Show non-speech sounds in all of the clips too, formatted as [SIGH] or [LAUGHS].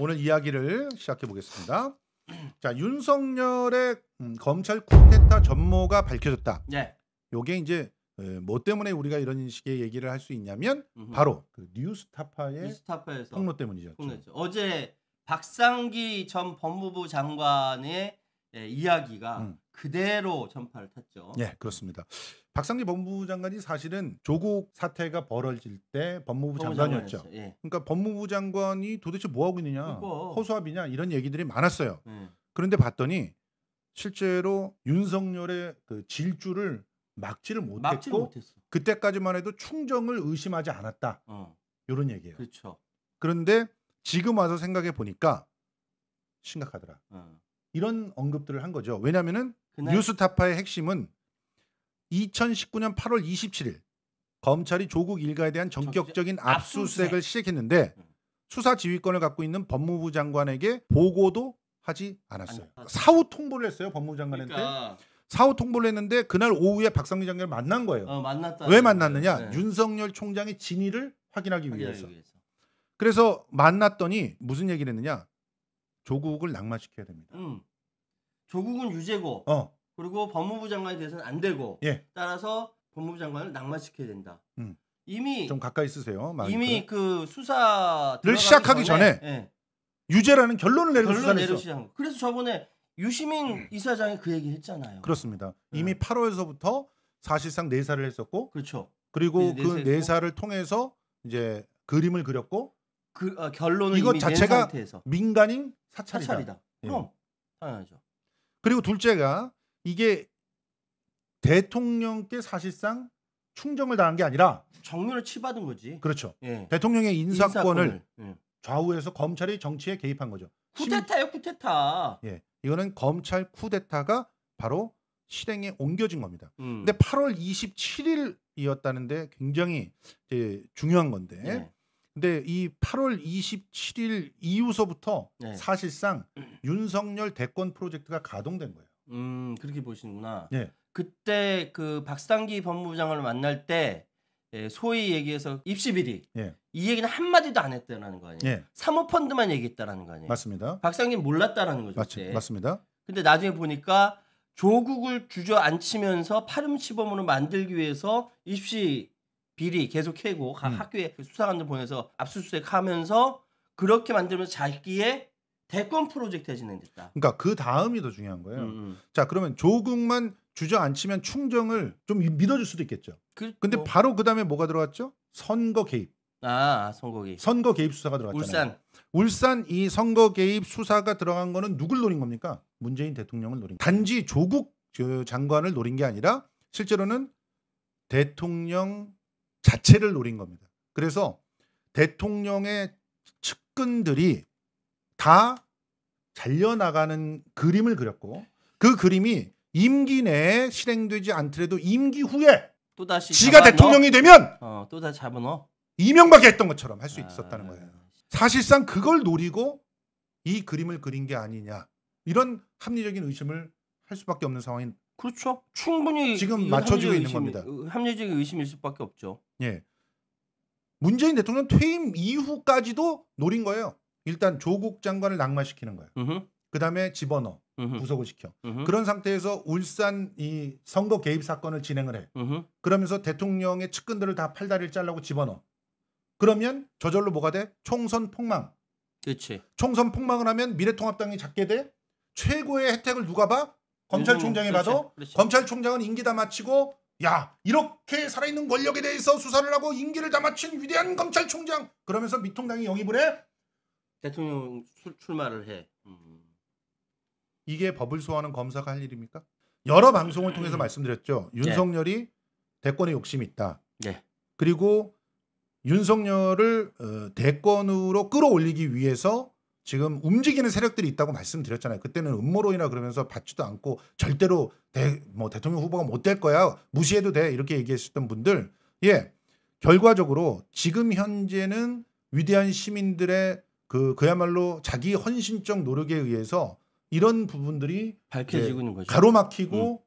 오늘 이야기를 시작해 보겠습니다. 자 윤석열의 음, 검찰 쿠데타 전모가 밝혀졌다. 네. 요게 이제 뭐 때문에 우리가 이런 식의 얘기를 할 수 있냐면 음흠. 바로 그 뉴스타파의 뉴스타파에서 폭로 때문이죠. 폭로죠 어제 박상기 전 법무부 장관의 예, 이야기가 음. 그대로 전파를 탔죠. 예, 그렇습니다. 박상기 법무부 장관이 사실은 조국 사태가 벌어질 때 법무부 장관이었죠. 예. 그러니까 법무부 장관이 도대체 뭐 하고 있느냐, 그수아비냐 이런 얘기들이 많았어요. 예. 그런데 봤더니 실제로 윤석열의 그 질주를 막지를 못했고 막지를 그때까지만 해도 충정을 의심하지 않았다. 어. 이런 얘기예요. 그렇죠. 그런데 지금 와서 생각해 보니까 심각하더라. 어. 이런 언급들을 한 거죠. 왜냐하면은 그날... 뉴스타파의 핵심은 2019년 8월 27일 검찰이 조국 일가에 대한 전격적인 압수수색을 시작했는데 음. 수사 지휘권을 갖고 있는 법무부 장관에게 보고도 하지 않았어요. 아, 사후 통보를 했어요 법무부 장관한테. 그러니까... 사후 통보를 했는데 그날 오후에 박상기 장관을 만난 거예요. 어, 만났다. 왜 만났느냐? 네. 윤석열 총장의 진위를 확인하기, 위해서. 위해서. 그래서 만났더니 무슨 얘기를 했느냐? 조국을 낙마시켜야 됩니다. 음. 조국은 유죄고 어. 그리고 법무부 장관이 돼서는 안 되고 예. 따라서 법무부 장관을 낙마시켜야 된다. 음. 이미 좀 가까이 쓰세요. 이미 그 수사를 시작하기 전에, 예. 유죄라는 결론을 내리고 결론 수사를 내리 그래서 저번에 유시민 음. 이사장이 그 얘기 했잖아요. 그렇습니다. 이미 음. 예. 8월에서부터 사실상 내사를 했었고 그렇죠. 그리고 네, 그 내사를 통해서 이제 그림을 그렸고 그 어, 결론을 이것 자체가 민간인 사찰이다. 사찰이다. 예. 그럼 당연하죠. 그리고 둘째가 이게 대통령께 사실상 충정을 당한 게 아니라 정면을 치받은 거지. 그렇죠. 예. 대통령의 인사권을, 인사권을. 예. 좌우해서 검찰이 정치에 개입한 거죠. 쿠데타예요, 쿠데타. 예, 이거는 검찰 쿠데타가 바로 실행에 옮겨진 겁니다. 음. 근데 8월 27일이었다는데 굉장히 중요한 건데 예. 근데 이 8월 27일 이후서부터 네. 사실상 윤석열 대권 프로젝트가 가동된 거예요. 음 그렇게 보시는구나. 네. 그때 그 박상기 법무부 장을 만날 때 예, 소위 얘기해서 입시 비리 예. 이 얘기는 한 마디도 안 했다라는 거 아니에요. 예. 사모펀드만 얘기했다라는 거 아니에요. 맞습니다. 박상기 몰랐다라는 거죠. 맞, 그 맞습니다. 근데 나중에 보니까 조국을 주저앉히면서 파렴치범으로 만들기 위해서 입시 비리 계속 캐고 각 음. 학교에 그 수사관들 보내서 압수수색하면서 그렇게 만들면서 자기의 대권 프로젝트가 진행됐다. 그러니까 그 다음이 더 중요한 거예요. 음. 음. 자 그러면 조국만 주저앉히면 충정을 좀 믿어줄 수도 있겠죠. 그, 근데 뭐. 바로 그 다음에 뭐가 들어왔죠? 선거 개입. 아, 아 선거 개입. 선거 개입 수사가 들어갔잖아요. 울산. 울산 이 선거 개입 수사가 들어간 거는 누굴 노린 겁니까? 문재인 대통령을 노린. 단지 조국 그 장관을 노린 게 아니라 실제로는 대통령 자체를 노린 겁니다. 그래서 대통령의 측근들이 다 잘려나가는 그림을 그렸고 그 그림이 임기 내에 실행되지 않더라도 임기 후에 또다시 지가 대통령이 되면 어, 또다시 잡아어 이명박이 했던 것처럼 할수 아, 있었다는 거예요. 아, 아. 사실상 그걸 노리고 이 그림을 그린 게 아니냐 이런 합리적인 의심을 할 수밖에 없는 상황이 그렇죠. 충분히 지금 맞춰지고 있는 겁니다. 합리적인 의심일 수밖에 없죠. 예. 문재인 대통령 퇴임 이후까지도 노린 거예요. 일단 조국 장관을 낙마시키는 거예요. 그 다음에 집어넣어 으흠. 구속을 시켜. 으흠. 그런 상태에서 울산 이 선거 개입 사건을 진행을 해. 으흠. 그러면서 대통령의 측근들을 다 팔다리를 잘라고 집어넣어. 그러면 저절로 뭐가 돼? 총선 폭망. 그렇지. 총선 폭망을 하면 미래통합당이 작게 돼. 최고의 혜택을 누가 봐? 검찰총장이 그렇지, 그렇지. 검찰총장은 임기 다 마치고 야 이렇게 살아있는 권력에 대해서 수사를 하고 임기를 다 마친 위대한 검찰총장 그러면서 미통당이 영입을 해 대통령 출, 출마를 해 음. 이게 법을 소화하는 검사가 할 일입니까? 여러 방송을 통해서 음. 말씀드렸죠 네. 윤석열이 네. 대권에 욕심이 있다 네. 그리고 윤석열을 어, 대권으로 끌어올리기 위해서 지금 움직이는 세력들이 있다고 말씀드렸잖아요. 그때는 음모론이나 그러면서 받지도 않고 절대로 대, 뭐 대통령 후보가 못 될 거야 무시해도 돼 이렇게 얘기했었던 분들 예 결과적으로 지금 현재는 위대한 시민들의 그 그야말로 자기 헌신적 노력에 의해서 이런 부분들이 밝혀지고 있는 거죠. 가로막히고 음.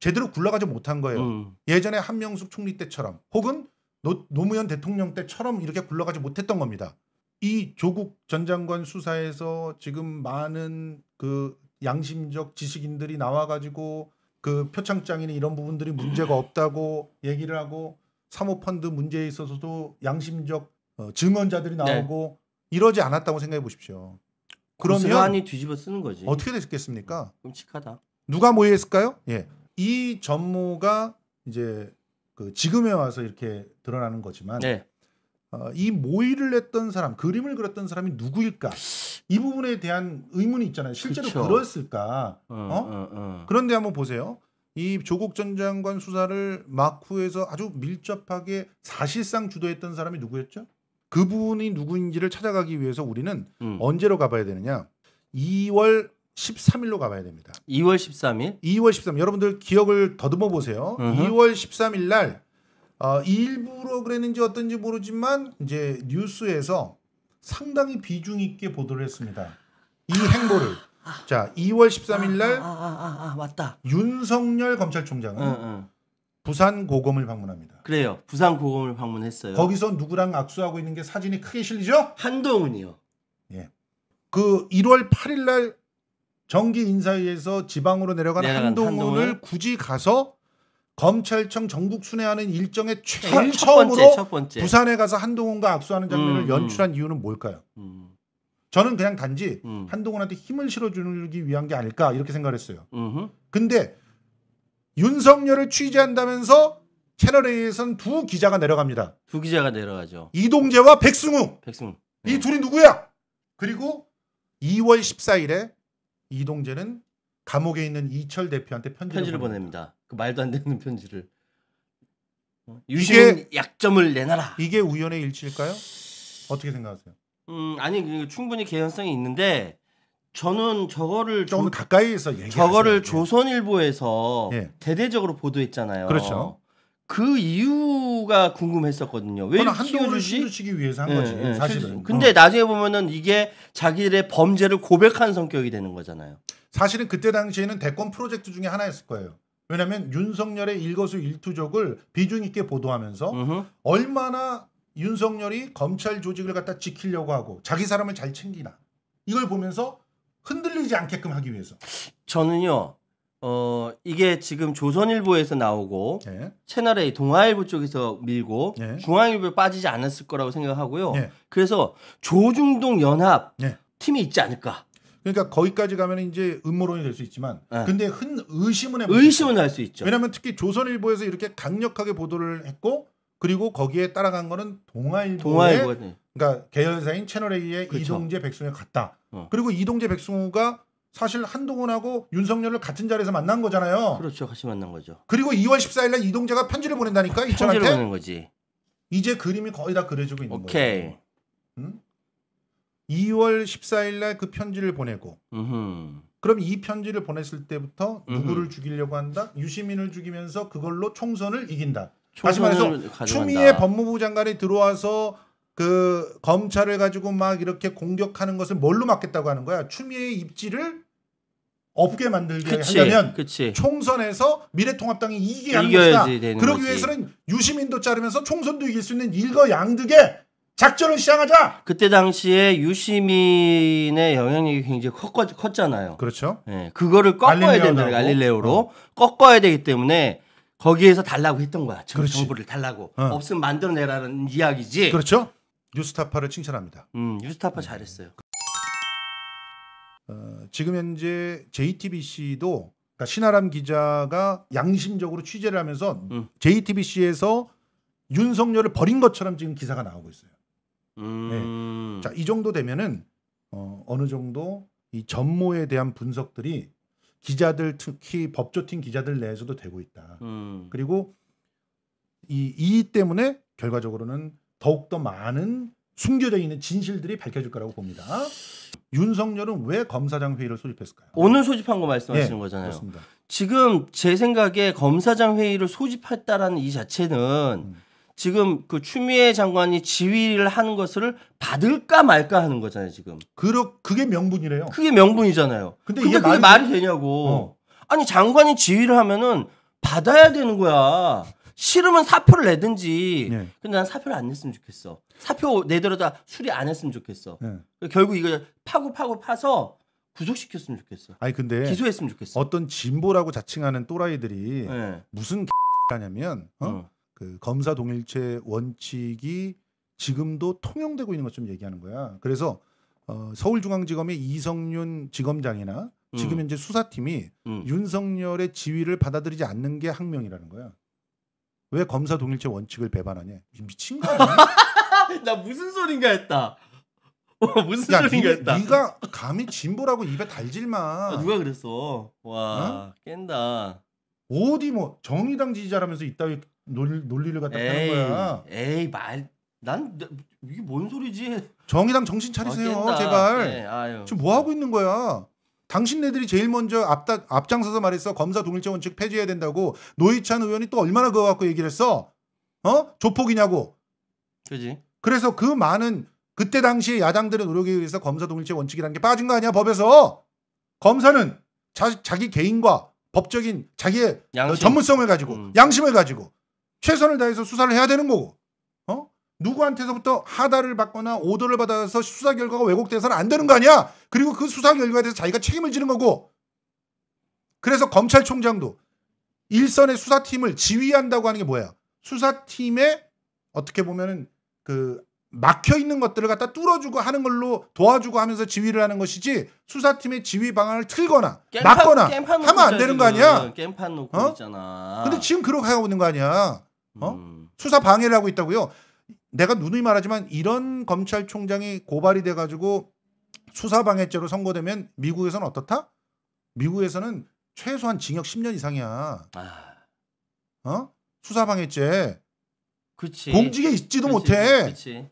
제대로 굴러가지 못한 거예요. 음. 예전에 한명숙 총리 때처럼 혹은 노, 무현 대통령 때처럼 이렇게 굴러가지 못했던 겁니다. 이 조국 전 장관 수사에서 지금 많은 그 양심적 지식인들이 나와가지고 그 표창장이나 이런 부분들이 문제가 없다고 얘기를 하고 사모펀드 문제에 있어서도 양심적 어, 증언자들이 네. 나오고 네. 이러지 않았다고 생각해 보십시오. 그러면 고스란 뒤집어 쓰는 거지. 어떻게 됐겠습니까? 끔찍하다. 누가 모의했을까요? 예, 이전무가 이제 그 지금에 와서 이렇게 드러나는 거지만 네. 어, 이 모의를 했던 사람, 그림을 그렸던 사람이 누구일까? 이 부분에 대한 의문이 있잖아요. 실제로 그쵸. 그랬을까? 어, 어, 어? 어, 그런데 한번 보세요. 이 조국 전 장관 수사를 마쿠에서 아주 밀접하게 사실상 주도했던 사람이 누구였죠? 그분이 누구인지를 찾아가기 위해서 우리는 음. 언제로 가봐야 되느냐? 2월 13일로 가봐야 됩니다. 2월 13일? 2월 13일. 여러분들 기억을 더듬어 보세요. 으흠. 2월 13일 날 어, 일부러 그랬는지 어떤지 모르지만 이제 뉴스에서 상당히 비중 있게 보도를 했습니다. 이 행보를. 자, 2월 13일 날 아 아, 아, 아, 아, 맞다. 윤석열 검찰총장은 응, 응. 부산 고검을 방문합니다. 그래요. 부산 고검을 방문했어요. 거기서 누구랑 악수하고 있는 게 사진이 크게 실리죠? 한동훈이요. 예. 그 1월 8일 날 정기 인사위에서 지방으로 내려간, 한동훈을, 한동훈을 굳이 가서 검찰청 전국 순회하는 일정에 최, 첫, 처음으로 번째, 첫 번째. 부산에 가서 한동훈과 악수하는 장면을 음, 음. 연출한 음. 이유는 뭘까요? 음. 저는 그냥 단지 음. 한동훈한테 힘을 실어주기 위한 게 아닐까 이렇게 생각했어요. 음흠. 근데 윤석열을 취재한다면서 채널 A에서는 두 기자가 내려갑니다. 두 기자가 내려가죠. 이동재와 백승우. 백승우. 네. 이 둘이 누구야? 그리고 2월 14일에 이동재는 감옥에 있는 이철 대표한테 편지를, 편지를 보냅니다. 그 말도 안 되는 편지를. 어, 유시민 약점을 내놔라. 이게 우연의 일치일까요? 어떻게 생각하세요? 음 아니 충분히 개연성이 있는데 저는 저거를 좀 조, 가까이에서 얘기 저거를 조선일보에서 예. 대대적으로 보도했잖아요. 그렇죠. 그 이유가 궁금했었거든요. 왜 한동훈을 씌시기 위해서 한 예, 거지 예, 사실은. 근데 어. 나중에 보면은 이게 자기들의 범죄를 고백한 성격이 되는 거잖아요. 사실은 그때 당시에는 대권 프로젝트 중에 하나였을 거예요. 왜냐하면 윤석열의 일거수 일투족을 비중 있게 보도하면서 으흠. 얼마나 윤석열이 검찰 조직을 갖다 지키려고 하고 자기 사람을 잘 챙기나 이걸 보면서 흔들리지 않게끔 하기 위해서 저는요 어 이게 지금 조선일보에서 나오고 네. 채널 A 동아일보 쪽에서 밀고 네. 중앙일보에 빠지지 않았을 거라고 생각하고요. 네. 그래서 조중동 연합 네. 팀이 있지 않을까. 그러니까 거기까지 가면 이제 음모론이 될 수 있지만 네. 근데 흔 의심은 의심은 할 수 있죠. 왜냐하면 특히 조선일보에서 이렇게 강력하게 보도를 했고 그리고 거기에 따라간 거는 동아일보의 동아일보 네. 그러니까 계열사인 채널 A의 그렇죠. 이동재 백승우갔다 어. 그리고 이동재 백승우가 사실 한동훈하고 윤석열을 같은 자리에서 만난 거잖아요. 그렇죠. 같이 만난 거죠. 그리고 2월 14일 날 이동재가 편지를 보낸다니까 이천한테. 편지를 보낸 거지. 이제 그림이 거의 다 그려지고 있는 거예요. 오케이. 음? 응? 2월 14일 날 그 편지를 보내고 으흠. 그럼 이 편지를 보냈을 때부터 으흠. 누구를 죽이려고 한다? 유시민을 죽이면서 그걸로 총선을 이긴다. 다시 말해서 가져간다. 추미애 법무부 장관이 들어와서 그 검찰을 가지고 막 이렇게 공격하는 것을 뭘로 막겠다고 하는 거야? 추미애의 입지를 없게 만들게 그치, 한다면 그치. 총선에서 미래통합당이 이기게 하는 것이다. 그러기 거지. 위해서는 유시민도 자르면서 총선도 이길 수 있는 일거양득의 작전을 시작하자. 그때 당시에 유시민의 영향력이 굉장히 컸, 잖아요 그렇죠. 예, 그거를 꺾어야 된다. 갈릴레오로 어. 꺾어야 되기 때문에 거기에서 달라고 했던 거야. 지금 그 정부를 달라고 어. 없으면 만들어내라는 이야기지. 그렇죠. 뉴스타파를 칭찬합니다. 음, 뉴스타파 음. 잘했어요. 어, 지금 현재 JTBC도 그러니까 신아람 기자가 양심적으로 취재를 하면서 음. JTBC에서 윤석열을 버린 것처럼 지금 기사가 나오고 있어요. 네. 음... 네. 자, 이 정도 되면은 어, 어느 정도 이 전모에 대한 분석들이 기자들 특히 법조팀 기자들 내에서도 되고 있다. 음. 그리고 이 이의 때문에 결과적으로는 더욱 더 많은 숨겨져 있는 진실들이 밝혀질 거라고 봅니다. 윤석열은 왜 검사장 회의를 소집했을까요? 오늘 소집한 거 말씀하시는 네, 거잖아요. 그렇습니다. 지금 제 생각에 검사장 회의를 소집했다라는 이 자체는 음. 지금 그 추미애 장관이 지휘를 하는 것을 받을까 말까 하는 거잖아요, 지금. 그러, 그게 명분이래요. 그게 명분이잖아요. 근데, 근데 이게 말이, 말이, 되냐고. 어. 아니, 장관이 지휘를 하면은 받아야 되는 거야. 싫으면 사표를 내든지. 네. 근데 난 사표를 안 냈으면 좋겠어. 사표 내더라도 수리 안 했으면 좋겠어. 네. 결국 이거 파고 파고 파서 구속시켰으면 좋겠어. 아니 근데 기소했으면 좋겠어. 어떤 진보라고 자칭하는 또라이들이 네. 무슨 하냐면 [LAUGHS] 어? 어. 그 검사 동일체 원칙이 지금도 통용되고 있는 것 좀 얘기하는 거야. 그래서 어, 서울중앙지검의 이성윤 지검장이나 음. 지금 현재 수사팀이 음. 윤석열의 지위를 받아들이지 않는 게 학명이라는 거야. 왜 검사 동일체 원칙을 배반하냐? 미친 거 아니야? [LAUGHS] 나 무슨 소린가 했다. 어, 무슨 야, 소린가 니, 했다. 네가 감히 진보라고 입에 달질 마. 아, 누가 그랬어? 와 어? 깬다. 어디 뭐 정의당 지지자라면서 이따위 논, 논리를 갖다 에이, 펴는 거야. 에이 말. 난 이게 뭔 소리지? 정의당 정신 차리세요, 아, 제발. 네, 지금 뭐 하고 있는 거야? 당신네들이 제일 먼저 앞다, 앞장서서 말했어. 검사 동일체 원칙 폐지해야 된다고. 노희찬 의원이 또 얼마나 그거 갖고 얘기를 했어? 어? 조폭이냐고. 그지. 그래서 그 많은 그때 당시 에 야당들의 노력에 의해서 검사 동일체 원칙이라는 게 빠진 거 아니야, 법에서. 검사는 자, 기 개인과 법적인 자기의 양심. 전문성을 가지고 음. 양심을 가지고 최선을 다해서 수사를 해야 되는 거고 어? 누구한테서부터 하다를 받거나 오더를 받아서 수사 결과가 왜곡돼서는 안 되는 거 아니야? 그리고 그 수사 결과에 대해서 자기가 책임을 지는 거고 그래서 검찰총장도 일선의 수사팀을 지휘한다고 하는 게 뭐야? 수사팀에 어떻게 보면은 그 막혀 있는 것들을 갖다 뚫어주고 하는 걸로 도와주고 하면서 지휘를 하는 것이지 수사팀의 지휘 방안을 틀거나 막거나 하면 안 되는 거 아니야? 게판 놓고 어? 있잖아. 근데 지금 그렇게 하고 있는 거 아니야? 어? 음. 수사 방해를 하고 있다고요. 내가 누누이 말하지만 이런 검찰총장이 고발이 돼가지고 수사 방해죄로 선고되면 미국에서는 어떻다? 미국에서는 최소한 징역 10년 이상이야. 아. 어? 수사 방해죄. 그치. 공직에 있지도 그치, 못해. 그치.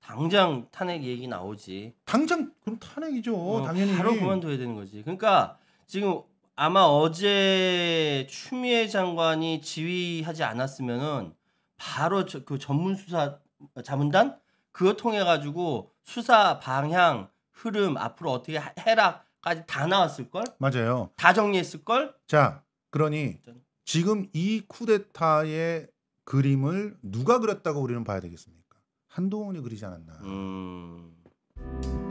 당장 탄핵 얘기 나오지. 당장 그럼 탄핵이죠. 어, 당연히. 바로 그만둬야 되는 거지. 그러니까 지금 아마 어제 추미애 장관이 지휘하지 않았으면은 바로 저, 그 전문 수사 자문단 그거 통해 가지고 수사 방향 흐름 앞으로 어떻게 해라까지 다 나왔을 걸 맞아요 다 정리했을 걸 자 그러니 지금 이 쿠데타의 그림을 누가 그렸다고 우리는 봐야 되겠습니까 한동훈이 그리지 않았나 음...